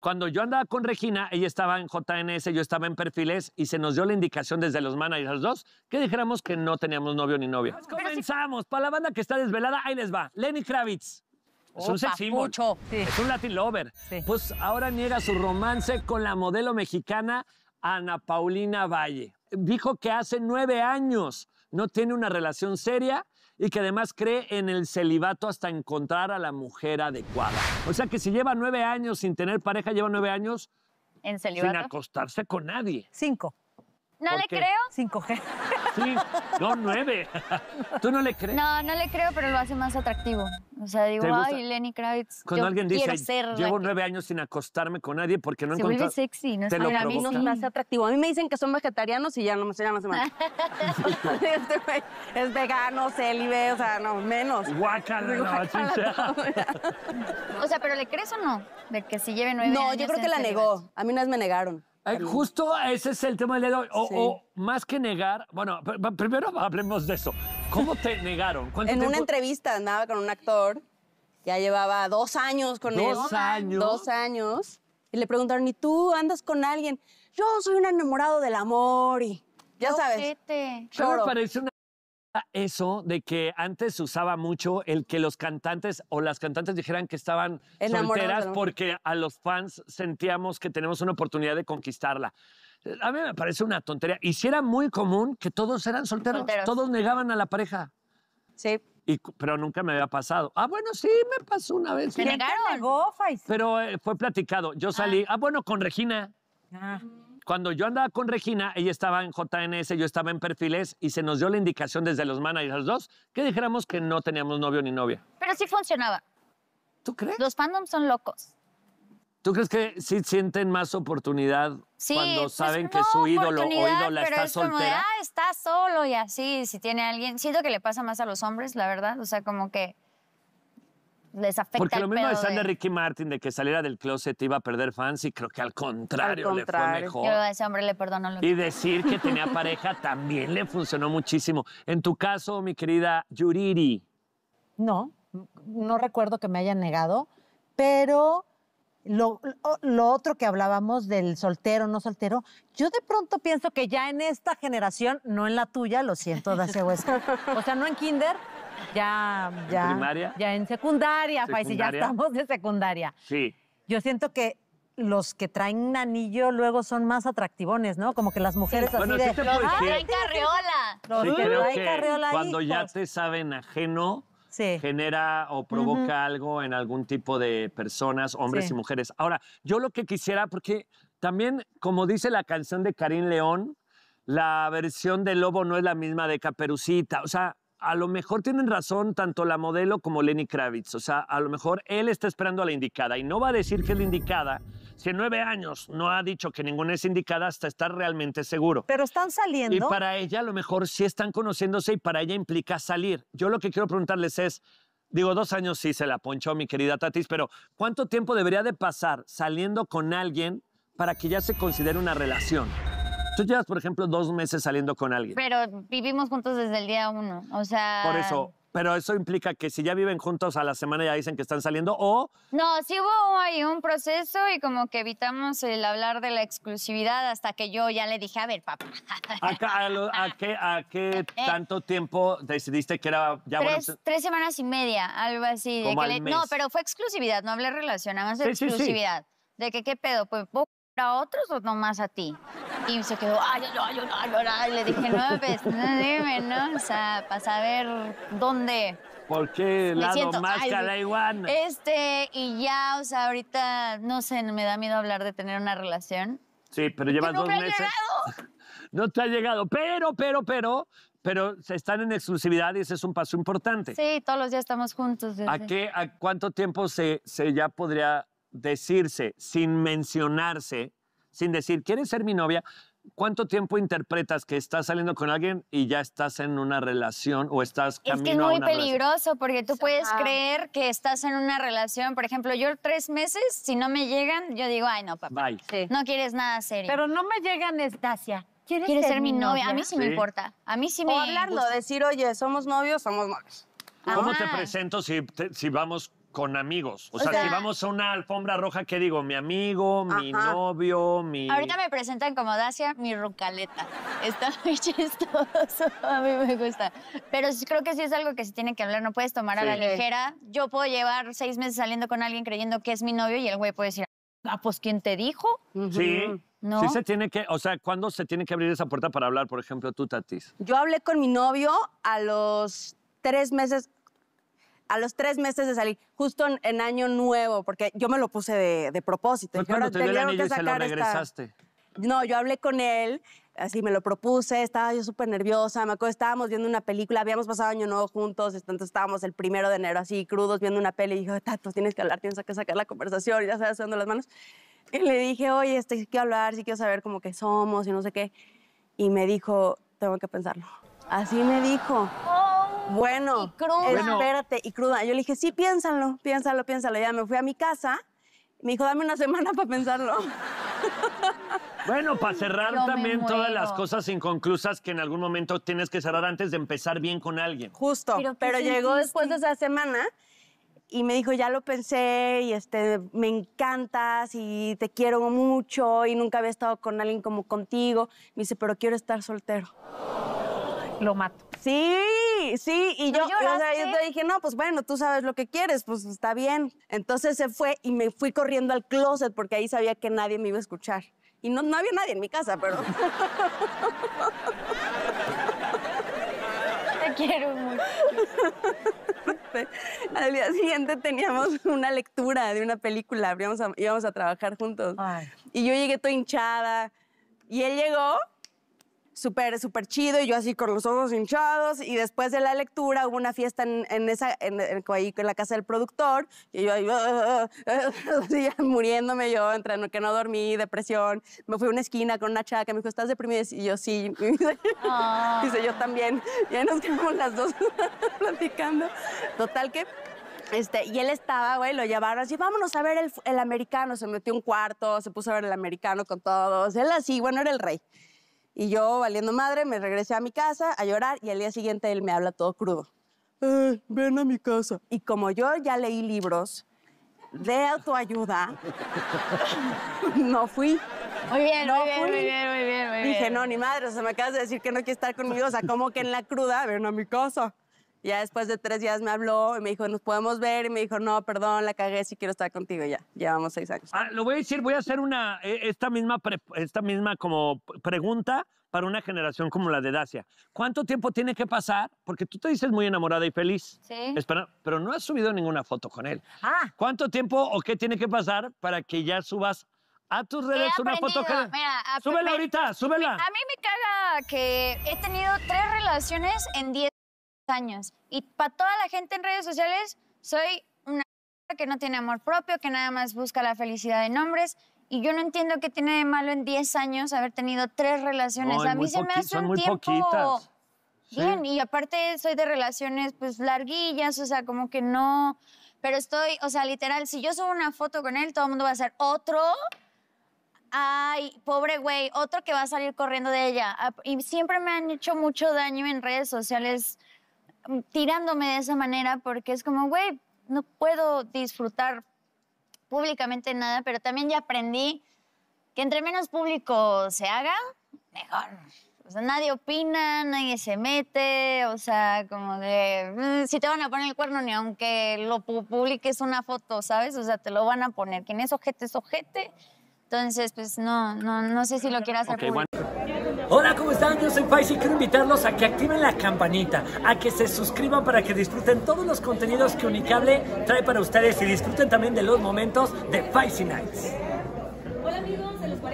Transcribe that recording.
Cuando yo andaba con Regina, ella estaba en JNS, yo estaba en Perfiles y se nos dio la indicación desde los managers los dos que dijéramos que no teníamos novio ni novia. comenzamos. Para la banda que está desvelada, ahí les va. Lenny Kravitz. Es un sex symbol. Es un Latin lover. Pues ahora niega su romance con la modelo mexicana Ana Paulina Valle. Dijo que hace nueve años no tiene una relación seria y que además cree en el celibato hasta encontrar a la mujer adecuada. O sea que si lleva nueve años sin tener pareja, lleva nueve años ¿En celibato? sin acostarse con nadie. Cinco. No le creo. 5G. Sí, no, nueve. ¿Tú no le crees? No, no le creo, pero lo hace más atractivo. O sea, digo, ay, Lenny Kravitz. Cuando yo alguien dice, llevo nueve años sin acostarme con nadie porque no encontré. encontrado. Se vuelve sexy, ¿no? a mí no me hace atractivo. A mí me dicen que son vegetarianos y ya no, me se me este güey es vegano, célibe, o sea, no, menos. Guácala, O sea, ¿pero le crees o no? De que si lleve nueve años. No, yo creo que la negó. A mí una vez me negaron justo ese es el tema del edo. O, o más que negar, bueno, primero hablemos de eso. ¿Cómo te negaron? En una entrevista andaba con un actor, ya llevaba dos años con él. Dos años. Dos años. Y le preguntaron, ¿y tú andas con alguien? Yo soy un enamorado del amor y. Ya sabes. parece una Ah, eso de que antes se usaba mucho el que los cantantes o las cantantes dijeran que estaban solteras porque a los fans sentíamos que tenemos una oportunidad de conquistarla. Eh, a mí me parece una tontería. Y si era muy común que todos eran solteros, todos negaban a la pareja. Sí. pero nunca me había pasado. Ah, bueno, sí, me pasó una vez. Pero eh, fue platicado. Yo ah. salí, ah, bueno, con Regina. Ah. Cuando yo andaba con Regina, ella estaba en JNS, yo estaba en Perfiles y se nos dio la indicación desde los managers los dos que dijéramos que no teníamos novio ni novia. Pero sí funcionaba. ¿Tú crees? Los fandoms son locos. ¿Tú crees que sí sienten más oportunidad cuando pues, saben que su ídolo o ídola pero está es soltera? Como de, ah, está solo y así, si tiene alguien. Siento que le pasa más a los hombres, la verdad. O sea, como que porque lo mismo de... Ricky Martin, de que saliera del closet iba a perder fans, y creo que al contrario, le fue mejor. ese hombre le lo Y decir que tenía pareja también le funcionó muchísimo. En tu caso, mi querida Yuriri. No, no recuerdo que me hayan negado, pero lo, lo, otro que hablábamos del soltero, no soltero, yo de pronto pienso que ya en esta generación, no en la tuya, lo siento, de ese o sea, no en kinder, ya, ya, ¿En primaria? ya en secundaria, pues, secundaria. ya estamos de secundaria. Sí. Yo siento que los que traen anillo luego son más atractivones, ¿no? Como que las mujeres así de... Sí te carriola. Cuando ya pues. te saben ajeno, genera o provoca algo en algún tipo de personas, hombres y mujeres. Ahora, yo lo que quisiera, porque también, como dice la canción de Karim León, la versión de Lobo no es la misma de Caperucita. O sea, a lo mejor tienen razón tanto la modelo como Lenny Kravitz. O sea, a lo mejor él está esperando a la indicada y no va a decir que es la indicada si en nueve años no ha dicho que ninguna es indicada, hasta estar realmente seguro. Pero están saliendo. Y para ella, a lo mejor sí están conociéndose y para ella implica salir. Yo lo que quiero preguntarles es. Digo, dos años sí se la ponchó mi querida Tatis, pero ¿cuánto tiempo debería de pasar saliendo con alguien para que ya se considere una relación? Tú llevas, por ejemplo, dos meses saliendo con alguien. Pero vivimos juntos desde el día uno, o sea... Por eso, pero eso implica que si ya viven juntos a la semana ya dicen que están saliendo o... No, sí hubo ahí un proceso y como que evitamos el hablar de la exclusividad hasta que yo ya le dije, a ver, papá. ¿A, qué, a qué eh. tanto tiempo decidiste que era ya tres, semanas y media, algo así. No, pero fue exclusividad, no hablé relación, nada más exclusividad. De que qué pedo, pues a otros o nomás a ti? Y se quedó, ay, ay, ay, le dije, no, pues, no, dime, ¿no? O sea, para saber dónde... ¿Por qué más Este, y ya, o sea, ahorita, no sé, me da miedo hablar de tener una relación. Sí, pero llevas dos meses. No te ha llegado, pero, pero, pero, pero están en exclusividad y ese es un paso importante. Sí, todos los días estamos juntos. ¿A, qué, ¿A cuánto tiempo se, se ya podría decirse, sin mencionarse, sin decir, ¿quieres ser mi novia? ¿Cuánto tiempo interpretas que estás saliendo con alguien y ya estás en una relación o estás camino Es que es muy peligroso porque tú puedes creer que estás en una relación. Por ejemplo, yo tres meses, si no me llegan, yo digo, ay, no, papá. No quieres nada serio. Pero no me llegan, Estasia. ¿Quieres, ser, mi novia? A mí sí, me importa. A mí sí o me O hablarlo, decir, oye, somos novios, somos novios. ¿Cómo te presento si, si vamos con amigos. O, sea, si vamos a una alfombra roja, ¿qué digo? Mi amigo, mi novio, mi. Ahorita me presentan como Dacia, mi rucaleta. Está muy chistoso. A mí me gusta. Pero creo que sí es algo que se tiene que hablar. No puedes tomar a la ligera. Yo puedo llevar seis meses saliendo con alguien creyendo que es mi novio y el güey puede decir, ah, pues ¿quién te dijo? Sí. Sí se tiene que, o sea, ¿cuándo se tiene que abrir esa puerta para hablar, por ejemplo, tú, Tatis? Yo hablé con mi novio a los tres meses, a los tres meses de salir, justo en, año nuevo, porque yo me lo puse de, propósito. ¿Fue pues cuando te dio el anillo se lo regresaste? No, yo hablé con él, así me lo propuse, estaba yo súper nerviosa, me acuerdo, estábamos viendo una película, habíamos pasado año nuevo juntos, entonces estábamos el primero de enero así crudos viendo una peli y dijo, Tato, tienes que hablar, tienes que sacar la conversación, y ya sabes, haciendo las manos. Y le dije, oye, este, sí quiero hablar, sí quiero saber cómo que somos y no sé qué. Y me dijo, tengo que pensarlo. Así me dijo. Bueno, y cruda. espérate, y cruda. Yo le dije, sí, piénsalo, piénsalo, piénsalo. Ya me fui a mi casa. Me dijo, dame una semana para pensarlo. Bueno, para cerrar también todas las cosas inconclusas que en algún momento tienes que cerrar antes de empezar bien con alguien. Justo, pero, llegó después de esa semana y me dijo, ya lo pensé y este, me encantas y te quiero mucho y nunca había estado con alguien como contigo. Me dice, pero quiero estar soltero. Lo mato. Sí, sí, y yo, o sea, yo te dije, no, pues bueno, tú sabes lo que quieres, pues está bien. Entonces se fue y me fui corriendo al closet porque ahí sabía que nadie me iba a escuchar. Y no, había nadie en mi casa, pero... Te quiero mucho. Al día siguiente teníamos una lectura de una película, íbamos a, a trabajar juntos. Y yo llegué toda hinchada y él llegó súper, súper chido, y yo así con los ojos hinchados, y después de la lectura hubo una fiesta en, esa, en, la casa del productor, y yo ahí, ah, ah, ah", muriéndome yo, entre que no dormí, depresión, me fui a una esquina con una chaca, me dijo, ¿estás deprimida? Y yo, sí, dice, yo también, y ahí nos quedamos las dos platicando, total que... Este, y él estaba, güey, lo llevaron así, vámonos a ver el, el americano. Se metió un cuarto, se puso a ver el americano con todos. Él así, bueno, era el rey. Y yo, valiendo madre, me regresé a mi casa a llorar y al día siguiente él me habla todo crudo. Eh, ven a mi casa. Y como yo ya leí libros de autoayuda, no fui. Muy bien, muy, bien, muy, bien, Dije, no, ni madre, o sea, me acabas de decir que no quiere estar conmigo, o sea, como que en la cruda, ven a mi casa. Ya después de tres días me habló y me dijo, nos podemos ver. Y me dijo, no, perdón, la cagué, sí quiero estar contigo. ya, llevamos seis años. Ah, lo voy a decir, voy a hacer una, e, esta misma, esta misma como pregunta para una generación como la de Dacia. ¿Cuánto tiempo tiene que pasar? Porque tú te dices muy enamorada y feliz. Sí. Espera, pero no has subido ninguna foto con él. Ah. ¿Cuánto tiempo o qué tiene que pasar para que ya subas a tus redes una foto Mira, súbela ahorita, súbela. A mí me caga que he tenido tres relaciones en 10 años. Y para toda la gente en redes sociales, soy una que no tiene amor propio, que nada más busca la felicidad en hombres. Y yo no entiendo qué tiene de malo en 10 años haber tenido tres relaciones. a mí se me hace un tiempo. Bien, y aparte soy de relaciones pues larguillas, o sea, como que no. Pero estoy, o sea, literal, si yo subo una foto con él, todo el mundo va a ser otro. Ay, pobre güey, otro que va a salir corriendo de ella. Ah, y siempre me han hecho mucho daño en redes sociales Mm, tirándome de esa manera porque es como, güey, no puedo disfrutar públicamente nada, pero también ya aprendí que entre menos público se haga, mejor. O sea, nadie opina, nadie se mete, o sea, como de... Mm, si te van a poner el cuerno, ni aunque lo publiques una foto, ¿sabes? O sea, te lo van a poner. Quien es ojete es ojete. Entonces, pues no, no, no sé si lo quieras hacer Hola, ¿cómo están? Yo soy Faisy y quiero invitarlos a que activen la campanita, a que se suscriban para que disfruten todos los contenidos que Unicable trae para ustedes y disfruten también de los momentos de Faisy Nights. Hola amigos, de los